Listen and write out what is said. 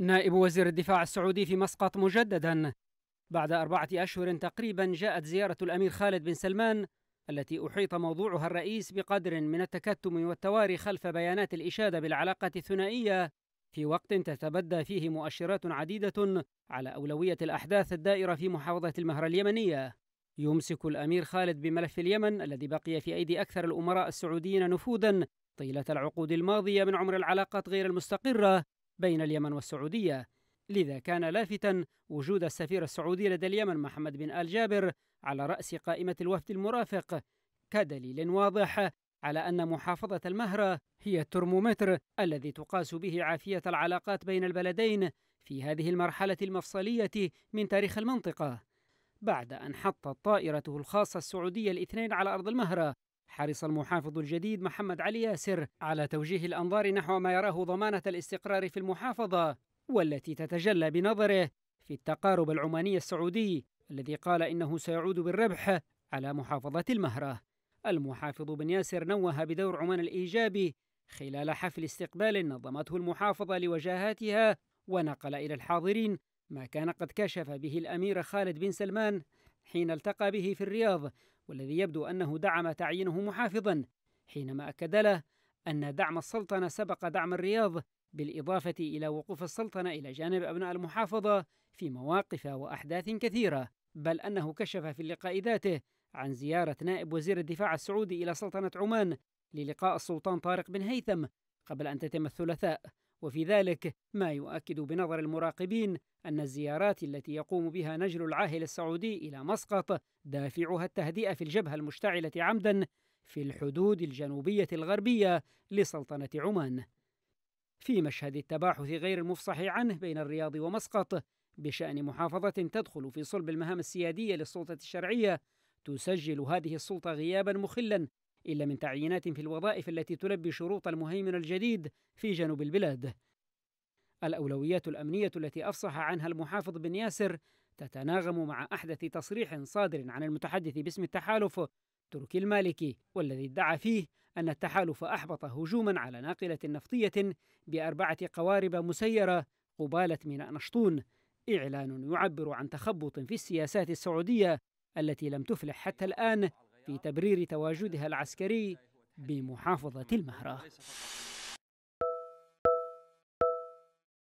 نائب وزير الدفاع السعودي في مسقط مجددا بعد أربعة أشهر تقريبا جاءت زيارة الأمير خالد بن سلمان التي أحيط موضوعها الرئيس بقدر من التكتم والتواري خلف بيانات الإشادة بالعلاقة الثنائية في وقت تتبدى فيه مؤشرات عديدة على أولوية الأحداث الدائرة في محافظة المهرة اليمنية يمسك الأمير خالد بملف اليمن الذي بقي في أيدي أكثر الأمراء السعوديين نفوذا طيلة العقود الماضية من عمر العلاقات غير المستقرة بين اليمن والسعودية لذا كان لافتا وجود السفير السعودي لدى اليمن محمد بن آل جابر على رأس قائمة الوفد المرافق كدليل واضح على أن محافظة المهرة هي الترمومتر الذي تقاس به عافية العلاقات بين البلدين في هذه المرحلة المفصلية من تاريخ المنطقة بعد أن حطت طائرته الخاصة السعودية الاثنين على أرض المهرة حرص المحافظ الجديد محمد علي ياسر على توجيه الأنظار نحو ما يراه ضمانة الاستقرار في المحافظة والتي تتجلى بنظره في التقارب العماني السعودي الذي قال إنه سيعود بالربح على محافظة المهرة المحافظ بن ياسر نوه بدور عمان الإيجابي خلال حفل استقبال نظمته المحافظة لوجاهاتها ونقل إلى الحاضرين ما كان قد كشف به الأمير خالد بن سلمان حين التقى به في الرياض والذي يبدو أنه دعم تعيينه محافظا حينما أكد له أن دعم السلطنة سبق دعم الرياض بالإضافة إلى وقوف السلطنة إلى جانب أبناء المحافظة في مواقف وأحداث كثيرة بل أنه كشف في اللقاء ذاته عن زيارة نائب وزير الدفاع السعودي إلى سلطنة عمان للقاء السلطان طارق بن هيثم قبل أن تتم الثلاثاء وفي ذلك ما يؤكد بنظر المراقبين أن الزيارات التي يقوم بها نجل العاهل السعودي إلى مسقط دافعها التهدئة في الجبهة المشتعلة عمدا في الحدود الجنوبية الغربية لسلطنة عمان. في مشهد التباحث غير المفصح عنه بين الرياض ومسقط بشأن محافظة تدخل في صلب المهام السيادية للسلطة الشرعية تسجل هذه السلطة غيابا مخلا إلا من تعيينات في الوظائف التي تلبي شروط المهيمن الجديد في جنوب البلاد الأولويات الأمنية التي أفصح عنها المحافظ بن ياسر تتناغم مع أحدث تصريح صادر عن المتحدث باسم التحالف تركي المالكي والذي ادعى فيه أن التحالف أحبط هجوما على ناقلة نفطية بأربعة قوارب مسيرة قبالة ميناء نشطون إعلان يعبر عن تخبط في السياسات السعودية التي لم تفلح حتى الآن في تبرير تواجدها العسكري بمحافظة المهرة